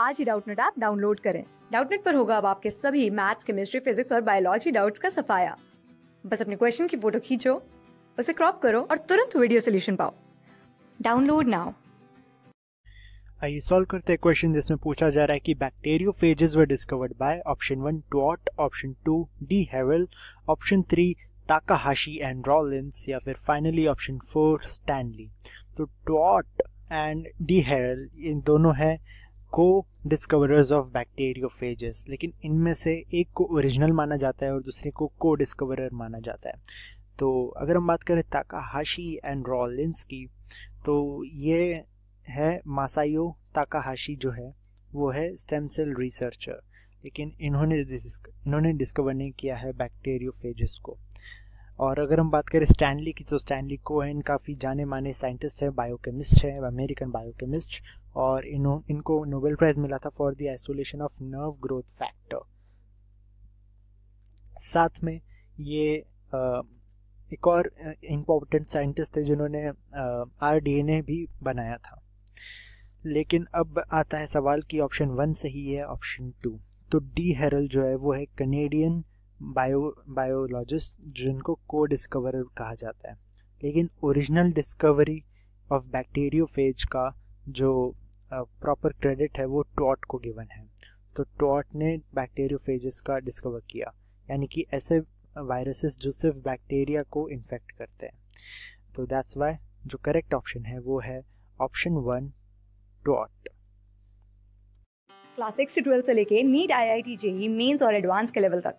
आज ही Doubtnut app download करें डाउटनेट पर होगा अब आपके सभी मैथ्स केमिस्ट्री फिजिक्स और बायोलॉजी डाउट्स का सफाया बस अपने क्वेश्चन की फोटो खींचो उसे क्रॉप करो और तुरंत वीडियो सोल्यूशन पाओ डाउनलोड नाउ आइए सॉल्व करते हैं क्वेश्चन जिसमें पूछा जा रहा है कि bacteriophages were discovered by option one डॉट option two d'Herelle option three Takahashi and Rawlins या फिर फाइनली ऑप्शन फोर स्टैनली तो डॉट एंड डी हेवल इन दोनों है को डिस्कवरर्स ऑफ बैक्टीरियोफेजेस लेकिन इनमें से एक को ओरिजिनल माना जाता है और दूसरे को को डिस्कवरर माना जाता है तो अगर हम बात करें ताकाहाशी एंड रॉलिन्स की तो ये है मासायो ताकाहाशी जो है वो है स्टेम सेल रिसर्चर लेकिन इन्होंने इन्होंने डिस्कवर नहीं किया है बैक्टीरियोफेजेस को और अगर हम बात करें स्टैनली की तो स्टैनली को काफ़ी जाने माने साइंटिस्ट हैं बायोकेमिस्ट हैं अमेरिकन बायोकेमिस्ट और इन्हों इनको नोबेल प्राइज़ मिला था for the isolation of nerve growth factor साथ में ये आ, एक और इम्पोर्टेंट साइंटिस्ट थे जिन्होंने आर डी भी बनाया था लेकिन अब आता है सवाल कि ऑप्शन वन सही है ऑप्शन टू तो डी हेरल जो है वो है कनेडियन बायो बायोलॉजिस्ट जिनको को डिस्कवरर कहा जाता है लेकिन ओरिजिनल डिस्कवरी ऑफ बैक्टीरियोफेज का जो प्रॉपर क्रेडिट है वो टॉट को गिवन है तो टॉट ने बैक्टीरियोफेजेस का डिस्कवर किया यानी कि ऐसे वायरसेस जो सिर्फ बैक्टीरिया को इन्फेक्ट करते हैं तो दैट्स वाई जो करेक्ट ऑप्शन है वो है ऑप्शन वन टॉट क्लास सिक्स से से लेके NEET I I T JEE mains और एडवांस के लेवल तक